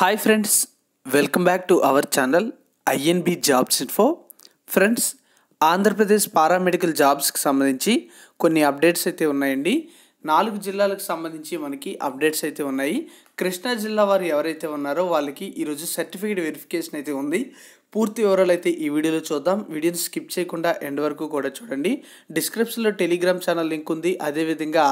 hi friends welcome back to our channel INB jobs info friends Andhra Pradesh paramedical జాబ్స్కి సంబంధించి కొన్ని updates అయితే ఉన్నాయండి నాలుగు జిల్లాలకు సంబంధించి మనకి అప్డేట్స్ అయితే ఉన్నాయి కృష్ణా జిల్లా వారు ఎవరైతే ఉన్నారో వాళ్ళకి ఈరోజు సర్టిఫికేట్ వెరిఫికేషన్ అయితే ఉంది పూర్తి వివరాలు అయితే ఈ వీడియోలో చూద్దాం వీడియోని స్కిప్ చేయకుండా ఎండ్ వరకు కూడా చూడండి డిస్క్రిప్షన్లో టెలిగ్రామ్ ఛానల్ లింక్ ఉంది అదేవిధంగా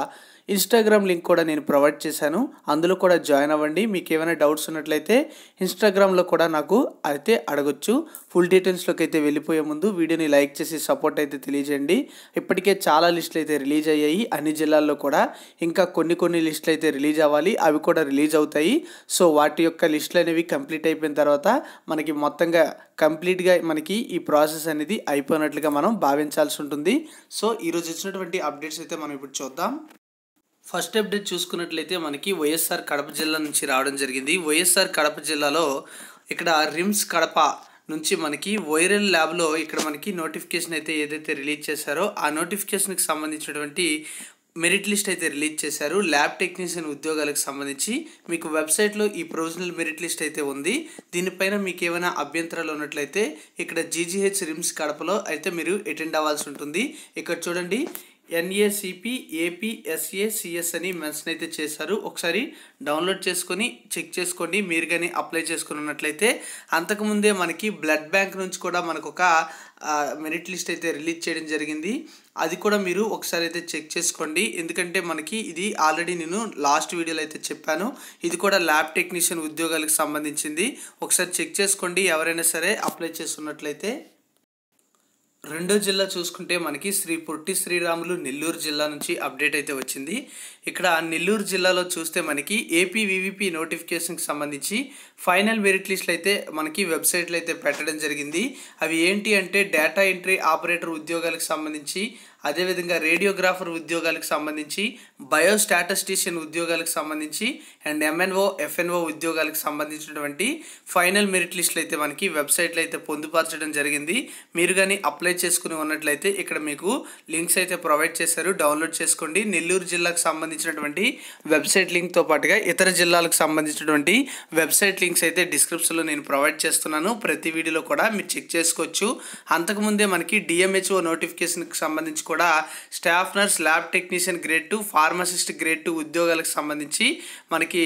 ఇన్స్టాగ్రామ్ లింక్ కూడా నేను ప్రొవైడ్ చేశాను అందులో కూడా జాయిన్ అవ్వండి మీకు ఏమైనా డౌట్స్ ఉన్నట్లయితే ఇన్స్టాగ్రామ్లో కూడా నాకు అయితే అడగొచ్చు ఫుల్ డీటెయిల్స్లోకి అయితే వెళ్ళిపోయే ముందు వీడియోని లైక్ చేసి సపోర్ట్ అయితే తెలియజేయండి ఇప్పటికే చాలా లిస్టులు అయితే రిలీజ్ అయ్యాయి అన్ని జిల్లాల్లో కూడా ఇంకా కొన్ని కొన్ని లిస్టులు అయితే రిలీజ్ అవ్వాలి అవి కూడా రిలీజ్ అవుతాయి సో వాటి యొక్క లిస్టులు అనేవి కంప్లీట్ అయిపోయిన తర్వాత మనకి మొత్తంగా కంప్లీట్గా మనకి ఈ ప్రాసెస్ అనేది అయిపోయినట్లుగా మనం భావించాల్సి ఉంటుంది సో ఈరోజు వచ్చినటువంటి అప్డేట్స్ అయితే మనం ఇప్పుడు చూద్దాం ఫస్ట్ అప్డేట్ చూసుకున్నట్లయితే మనకి వైఎస్ఆర్ కడప జిల్లా నుంచి రావడం జరిగింది వైఎస్ఆర్ కడప జిల్లాలో ఇక్కడ రిమ్స్ కడప నుంచి మనకి వైరల్ ల్యాబ్లో ఇక్కడ మనకి నోటిఫికేషన్ అయితే ఏదైతే రిలీజ్ చేశారో ఆ నోటిఫికేషన్కి సంబంధించినటువంటి మెరిట్ లిస్ట్ అయితే రిలీజ్ చేశారు ల్యాబ్ టెక్నీషియన్ ఉద్యోగాలకు సంబంధించి మీకు వెబ్సైట్లో ఈ ప్రొవిజనల్ మెరిట్ లిస్ట్ అయితే ఉంది దీనిపైన మీకు ఏమైనా అభ్యంతరాలు ఉన్నట్లయితే ఇక్కడ జీజీహెచ్ రిమ్స్ కడపలో అయితే మీరు అటెండ్ అవ్వాల్సి ఉంటుంది ఇక్కడ చూడండి ఎన్ఏసిపి ఏపీఎస్ఏసిఎస్ అని మెన్షన్ అయితే చేశారు ఒకసారి డౌన్లోడ్ చేసుకొని చెక్ చేసుకోండి మీరు కానీ అప్లై చేసుకుని ఉన్నట్లయితే అంతకుముందే మనకి బ్లడ్ బ్యాంక్ నుంచి కూడా మనకు ఒక మెరిట్ లిస్ట్ అయితే రిలీజ్ చేయడం జరిగింది అది కూడా మీరు ఒకసారి అయితే చెక్ చేసుకోండి ఎందుకంటే మనకి ఇది ఆల్రెడీ నేను లాస్ట్ వీడియోలో అయితే చెప్పాను ఇది కూడా ల్యాబ్ టెక్నీషియన్ ఉద్యోగాలకు సంబంధించింది ఒకసారి చెక్ చేసుకోండి ఎవరైనా సరే అప్లై చేస్తున్నట్లయితే రెండో జిల్లా చూసుకుంటే మనకి శ్రీ పొట్టి శ్రీరాములు నెల్లూరు జిల్లా నుంచి అప్డేట్ అయితే వచ్చింది ఇక్కడ నెల్లూరు జిల్లాలో చూస్తే మనకి ఏపీ వివిపి నోటిఫికేషన్కి సంబంధించి ఫైనల్ మెరిట్ లిస్ట్లు అయితే మనకి వెబ్సైట్లు అయితే పెట్టడం జరిగింది అవి ఏంటి అంటే డేటా ఎంట్రీ ఆపరేటర్ ఉద్యోగాలకు సంబంధించి అదేవిధంగా రేడియోగ్రాఫర్ ఉద్యోగాలకు సంబంధించి బయోస్టాటిస్టిషియన్ ఉద్యోగాలకు సంబంధించి అండ్ ఎంఎన్ఓ ఎఫ్ఎన్ఓ ఉద్యోగాలకు సంబంధించినటువంటి ఫైనల్ మెరిట్ లిస్టులు అయితే మనకి వెబ్సైట్లో అయితే పొందుపరచడం జరిగింది మీరు కానీ అప్లై చేసుకుని ఉన్నట్లయితే ఇక్కడ మీకు లింక్స్ అయితే ప్రొవైడ్ చేశారు డౌన్లోడ్ చేసుకోండి నెల్లూరు జిల్లాకు సంబంధించినటువంటి వెబ్సైట్ లింక్తో పాటుగా ఇతర జిల్లాలకు సంబంధించినటువంటి వెబ్సైట్ లింక్స్ అయితే డిస్క్రిప్షన్లో నేను ప్రొవైడ్ చేస్తున్నాను ప్రతి వీడియోలో కూడా మీరు చెక్ చేసుకోవచ్చు అంతకుముందే మనకి డిఎంహెచ్ఓ నోటిఫికేషన్కి సంబంధించి కూడా staff nurse lab technician grade two pharmacist grade two ఉద్యోగాలకు సంబంధించి మనకి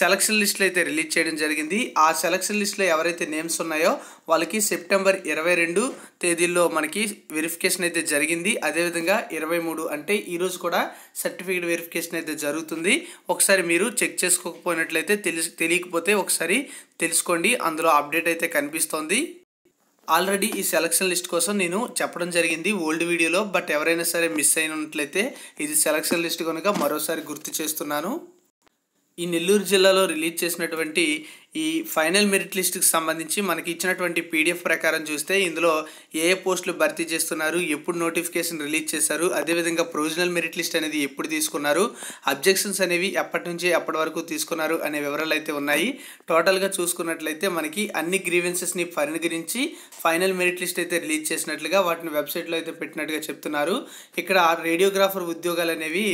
సెలక్షన్ లిస్టులు అయితే రిలీజ్ చేయడం జరిగింది ఆ సెలక్షన్ లిస్టులో ఎవరైతే నేమ్స్ ఉన్నాయో వాళ్ళకి సెప్టెంబర్ ఇరవై రెండు తేదీల్లో మనకి వెరిఫికేషన్ అయితే జరిగింది అదేవిధంగా ఇరవై మూడు అంటే ఈరోజు కూడా సర్టిఫికేట్ వెరిఫికేషన్ అయితే జరుగుతుంది ఒకసారి మీరు చెక్ చేసుకోకపోయినట్లయితే తెలిసి తెలియకపోతే ఒకసారి తెలుసుకోండి అందులో అప్డేట్ అయితే కనిపిస్తోంది ఆల్రెడీ ఈ సెలక్షన్ లిస్ట్ కోసం నేను చెప్పడం జరిగింది ఓల్డ్ వీడియోలో బట్ ఎవరైనా సరే మిస్ అయినట్లయితే ఇది సెలక్షన్ లిస్ట్ కనుక మరోసారి గుర్తు చేస్తున్నాను ఈ నెల్లూరు జిల్లాలో రిలీజ్ చేసినటువంటి ఈ ఫైనల్ మెరిట్ లిస్ట్కి సంబంధించి మనకి ఇచ్చినటువంటి పీడిఎఫ్ ప్రకారం చూస్తే ఇందులో ఏ పోస్టులు భర్తీ చేస్తున్నారు ఎప్పుడు నోటిఫికేషన్ రిలీజ్ చేశారు అదేవిధంగా ప్రొవిజనల్ మెరిట్ లిస్ట్ అనేది ఎప్పుడు తీసుకున్నారు అబ్జెక్షన్స్ అనేవి ఎప్పటి నుంచి ఎప్పటి వరకు తీసుకున్నారు అనే వివరాలు అయితే ఉన్నాయి టోటల్గా చూసుకున్నట్లయితే మనకి అన్ని గ్రీవెన్సెస్ని పరిగణించి ఫైనల్ మెరిట్ లిస్ట్ అయితే రిలీజ్ చేసినట్లుగా వాటిని వెబ్సైట్లో అయితే పెట్టినట్టుగా చెప్తున్నారు ఇక్కడ రేడియోగ్రాఫర్ ఉద్యోగాలు అనేవి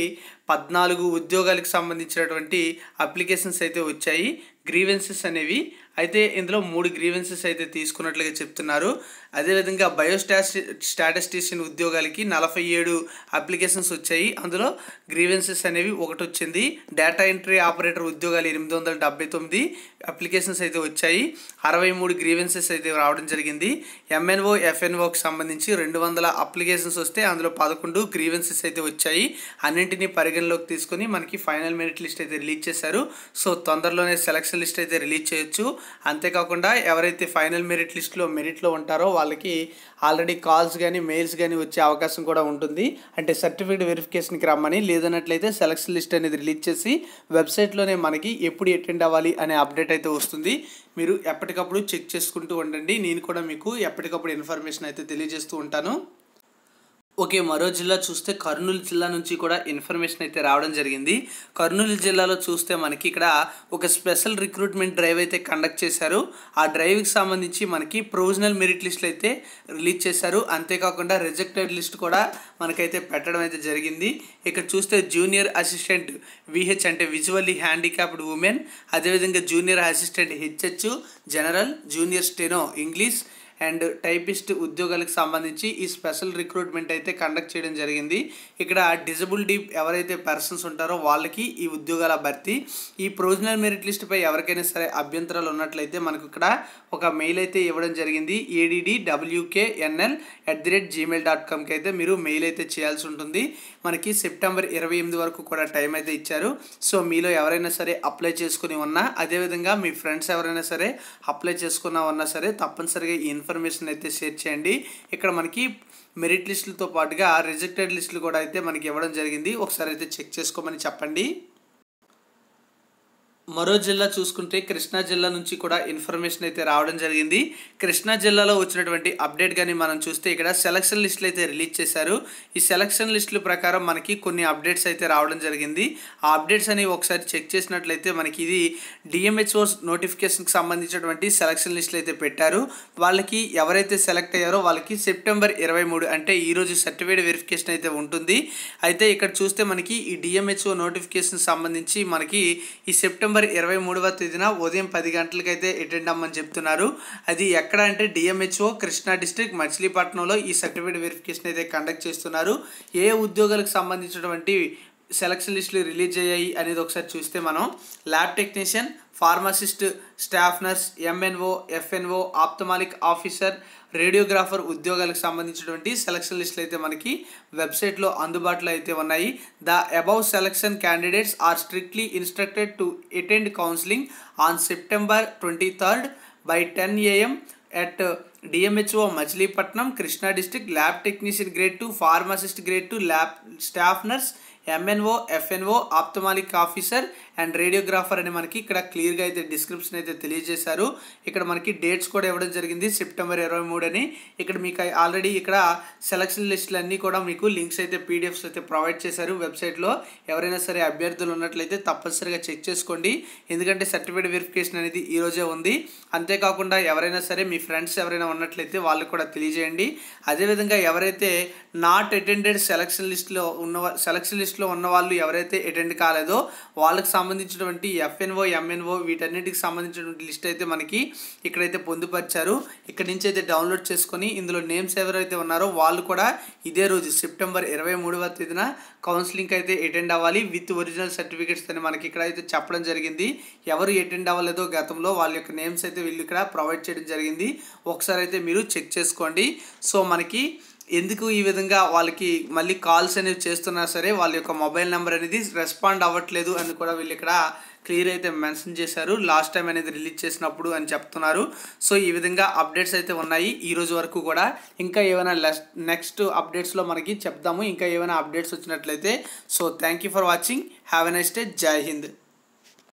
పద్నాలుగు ఉద్యోగాలకు సంబంధించినటువంటి అప్లికేషన్స్ అయితే వచ్చాయి గ్రీవెన్సెస్ అనేవి అయితే ఇందులో మూడు గ్రీవెన్సెస్ అయితే తీసుకున్నట్లుగా చెప్తున్నారు అదేవిధంగా బయోస్టాస్ స్టాటిస్టిషియన్ ఉద్యోగాలకి నలభై ఏడు అప్లికేషన్స్ వచ్చాయి అందులో గ్రీవెన్సెస్ అనేవి ఒకటి వచ్చింది డేటా ఎంట్రీ ఆపరేటర్ ఉద్యోగాలు ఎనిమిది వందల డెబ్బై తొమ్మిది అప్లికేషన్స్ అయితే వచ్చాయి అరవై మూడు గ్రీవెన్సెస్ అయితే రావడం జరిగింది ఎంఎన్ఓ ఎఫ్ఎన్ఓకి సంబంధించి రెండు వందల అప్లికేషన్స్ వస్తే అందులో పదకొండు గ్రీవెన్సెస్ అయితే వచ్చాయి అన్నింటినీ పరిగణలోకి తీసుకొని మనకి ఫైనల్ మెరిట్ లిస్ట్ అయితే రిలీజ్ చేశారు సో తొందరలోనే సెలక్షన్ లిస్ట్ అయితే రిలీజ్ చేయొచ్చు అంతేకాకుండా ఎవరైతే ఫైనల్ మెరిట్ లిస్ట్లో మెరిట్లో ఉంటారో వాళ్ళకి ఆల్రెడీ కాల్స్ కానీ మెయిల్స్ కానీ వచ్చే అవకాశం కూడా ఉంటుంది అంటే సర్టిఫికేట్ వెరిఫికేషన్కి రమ్మని లేదన్నట్లయితే సెలక్షన్ లిస్ట్ అనేది రిలీజ్ చేసి వెబ్సైట్లోనే మనకి ఎప్పుడు అటెండ్ అవ్వాలి అనే అప్డేట్ అయితే వస్తుంది మీరు ఎప్పటికప్పుడు చెక్ చేసుకుంటూ ఉండండి నేను కూడా మీకు ఎప్పటికప్పుడు ఇన్ఫర్మేషన్ అయితే తెలియజేస్తూ ఉంటాను ఓకే మరో జిల్లా చూస్తే కర్నూలు జిల్లా నుంచి కూడా ఇన్ఫర్మేషన్ అయితే రావడం జరిగింది కర్నూలు జిల్లాలో చూస్తే మనకి ఇక్కడ ఒక స్పెషల్ రిక్రూట్మెంట్ డ్రైవ్ అయితే కండక్ట్ చేశారు ఆ డ్రైవ్కి సంబంధించి మనకి ప్రొవిజనల్ మెరిట్ లిస్టులు అయితే రిలీజ్ చేశారు అంతేకాకుండా రిజెక్టెడ్ లిస్ట్ కూడా మనకైతే పెట్టడం అయితే జరిగింది ఇక్కడ చూస్తే జూనియర్ అసిస్టెంట్ విహెచ్ అంటే విజువల్లీ హ్యాండిక్యాప్డ్ ఉమెన్ అదేవిధంగా junior assistant HH general junior steno English and typist ఉద్యోగాలకు సంబంధించి ఈ స్పెషల్ రిక్రూట్మెంట్ అయితే కండక్ట్ చేయడం జరిగింది ఇక్కడ డిజబిలిటీ ఎవరైతే పర్సన్స్ ఉంటారో వాళ్ళకి ఈ ఉద్యోగాల భర్తీ ఈ ప్రొవిజనల్ మెరిట్ లిస్ట్పై ఎవరికైనా సరే అభ్యంతరాలు ఉన్నట్లయితే మనకు ఇక్కడ ఒక మెయిల్ అయితే ఇవ్వడం జరిగింది ADD WK NL at the rate Gmail dot కామ్కి అయితే మీరు మెయిల్ అయితే చేయాల్సి ఉంటుంది మనకి సెప్టెంబర్ ఇరవై ఎనిమిది వరకు కూడా టైం అయితే ఇచ్చారు సో మీలో ఎవరైనా సరే అప్లై చేసుకుని ఉన్నా అదేవిధంగా మీ ఫ్రెండ్స్ ఎవరైనా సరే అప్లై చేసుకున్నా ఉన్నా సరే తప్పనిసరిగా ఇన్ఫో ఇన్ఫర్మేషన్ అయితే షేర్ చేయండి ఇక్కడ మనకి మెరిట్ లిస్టులతో పాటుగా రిజెక్టెడ్ లిస్టులు కూడా అయితే మనకి ఇవ్వడం జరిగింది ఒకసారి అయితే చెక్ చేసుకోమని చెప్పండి మరో జిల్లా చూసుకుంటే కృష్ణా జిల్లా నుంచి కూడా ఇన్ఫర్మేషన్ అయితే రావడం జరిగింది కృష్ణా జిల్లాలో వచ్చినటువంటి అప్డేట్ కానీ మనం చూస్తే ఇక్కడ సెలక్షన్ లిస్టులు అయితే రిలీజ్ చేశారు ఈ సెలక్షన్ లిస్టుల ప్రకారం మనకి కొన్ని అప్డేట్స్ అయితే రావడం జరిగింది ఆ అప్డేట్స్ అనేవి ఒకసారి చెక్ చేసినట్లయితే మనకి ఇది డిఎంహెచ్ఓ నోటిఫికేషన్కి సంబంధించినటువంటి సెలక్షన్ లిస్టులు అయితే పెట్టారు వాళ్ళకి ఎవరైతే సెలెక్ట్ అయ్యారో వాళ్ళకి సెప్టెంబర్ ఇరవై మూడు అంటే ఈరోజు సర్టిఫైడ్ వెరిఫికేషన్ అయితే ఉంటుంది అయితే ఇక్కడ చూస్తే మనకి ఈ డిఎంహెచ్ఓ నోటిఫికేషన్ సంబంధించి మనకి ఈ సెప్టెంబర్ నవంబర్ ఇరవై మూడవ తేదీన ఉదయం పది గంటలకైతే అటెండ్ అమ్మని చెప్తున్నారు అది ఎక్కడ అంటే డిఎంహెచ్ఓ కృష్ణా డిస్టిక్ మచిలీపట్నంలో ఈ సర్టిఫికేట్ వెరిఫికేషన్ అయితే కండక్ట్ చేస్తున్నారు ఏ ఉద్యోగాలకు సంబంధించినటువంటి సెలక్షన్ లిస్టులు రిలీజ్ అయ్యాయి అనేది ఒకసారి చూస్తే మనం lab technician pharmacist staff nurse MNO FNO ophthalmic officer radiographer ఉద్యోగాలకు సంబంధించినటువంటి సెలక్షన్ లిస్టులు అయితే మనకి వెబ్సైట్లో అందుబాటులో అయితే ఉన్నాయి the above selection candidates are strictly instructed to attend counselling on September twenty third by ten AM at DMHO Machilipatnam Krishna district lab technician grade two pharmacist grade two lab staff nurse MNO FNO ophthalmic officer and radiographer అని మనకి ఇక్కడ క్లియర్గా అయితే description అయితే తెలియజేశారు ఇక్కడ మనకి dates కూడా ఇవ్వడం జరిగింది సెప్టెంబర్ ఇరవై మూడు అని ఇక్కడ మీకు ఆల్రెడీ ఇక్కడ సెలక్షన్ లిస్టులు అన్నీ కూడా మీకు లింక్స్ అయితే పీడిఎఫ్స్ అయితే ప్రొవైడ్ చేశారు వెబ్సైట్లో ఎవరైనా సరే అభ్యర్థులు ఉన్నట్లయితే తప్పనిసరిగా చెక్ చేసుకోండి ఎందుకంటే సర్టిఫికేట్ వెరిఫికేషన్ అనేది ఈరోజే ఉంది అంతేకాకుండా ఎవరైనా సరే మీ ఫ్రెండ్స్ ఎవరైనా ఉన్నట్లయితే వాళ్ళు కూడా తెలియజేయండి అదేవిధంగా ఎవరైతే నాట్ అటెండెడ్ సెలక్షన్ లిస్ట్లో ఉన్న సెలక్షన్ లిస్ట్ లిస్ట్లో ఉన్న వాళ్ళు ఎవరైతే అటెండ్ కాలేదో వాళ్ళకి సంబంధించినటువంటి ఎఫ్ఎన్ఓ ఎంఎన్ఓ వీటన్నిటికి సంబంధించినటువంటి లిస్ట్ అయితే మనకి ఇక్కడైతే పొందుపరిచారు ఇక్కడ నుంచి అయితే డౌన్లోడ్ చేసుకొని ఇందులో నేమ్స్ ఎవరైతే ఉన్నారో వాళ్ళు కూడా ఇదే రోజు సెప్టెంబర్ ఇరవై మూడవ తేదీన కౌన్సిలింగ్కి అయితే అటెండ్ అవ్వాలి విత్ ఒరిజినల్ సర్టిఫికేట్స్ అని మనకి ఇక్కడ అయితే చెప్పడం జరిగింది ఎవరు అటెండ్ అవ్వలేదో గతంలో వాళ్ళ యొక్క నేమ్స్ అయితే వీళ్ళు ఇక్కడ ప్రొవైడ్ చేయడం జరిగింది ఒకసారి అయితే మీరు చెక్ చేసుకోండి సో మనకి ఎందుకు ఈ విధంగా వాళ్ళకి మళ్ళీ కాల్స్ అనేవి చేస్తున్నా సరే వాళ్ళ యొక్క మొబైల్ నెంబర్ అనేది రెస్పాండ్ అవ్వట్లేదు అని కూడా వీళ్ళు ఇక్కడ క్లియర్ అయితే మెన్షన్ చేశారు లాస్ట్ టైం అనేది రిలీజ్ చేసినప్పుడు అని చెప్తున్నారు సో ఈ విధంగా అప్డేట్స్ అయితే ఉన్నాయి ఈ రోజు వరకు కూడా ఇంకా ఏమైనా నెక్స్ట్ అప్డేట్స్లో మనకి చెప్దాము ఇంకా ఏమైనా అప్డేట్స్ వచ్చినట్లయితే so thank for watching have a nice day జై హింద్